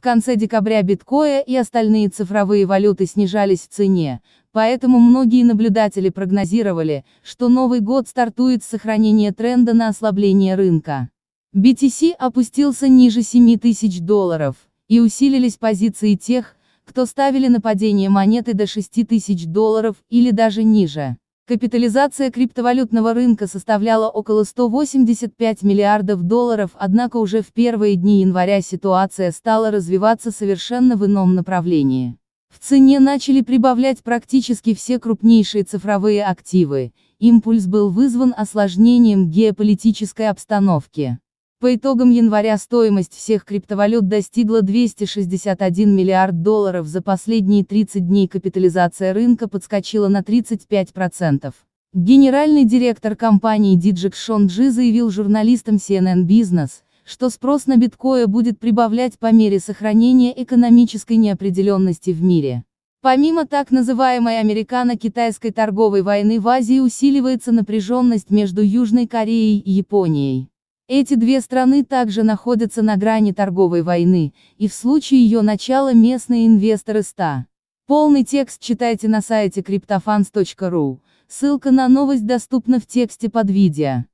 В конце декабря биткоин и остальные цифровые валюты снижались в цене, поэтому многие наблюдатели прогнозировали, что Новый год стартует с сохранения тренда на ослабление рынка. BTC опустился ниже 7 тысяч долларов, и усилились позиции тех, кто ставили на падение монеты до 6 тысяч долларов или даже ниже. Капитализация криптовалютного рынка составляла около 185 миллиардов долларов, однако уже в первые дни января ситуация стала развиваться совершенно в ином направлении. В цене начали прибавлять практически все крупнейшие цифровые активы, импульс был вызван осложнением геополитической обстановки. По итогам января стоимость всех криптовалют достигла 261 миллиард долларов за последние 30 дней капитализация рынка подскочила на 35%. Генеральный директор компании Digic Шон Джи заявил журналистам CNN Business, что спрос на биткоин будет прибавлять по мере сохранения экономической неопределенности в мире. Помимо так называемой американо-китайской торговой войны в Азии усиливается напряженность между Южной Кореей и Японией. Эти две страны также находятся на грани торговой войны, и в случае ее начала местные инвесторы ста. Полный текст читайте на сайте cryptofans.ru, ссылка на новость доступна в тексте под видео.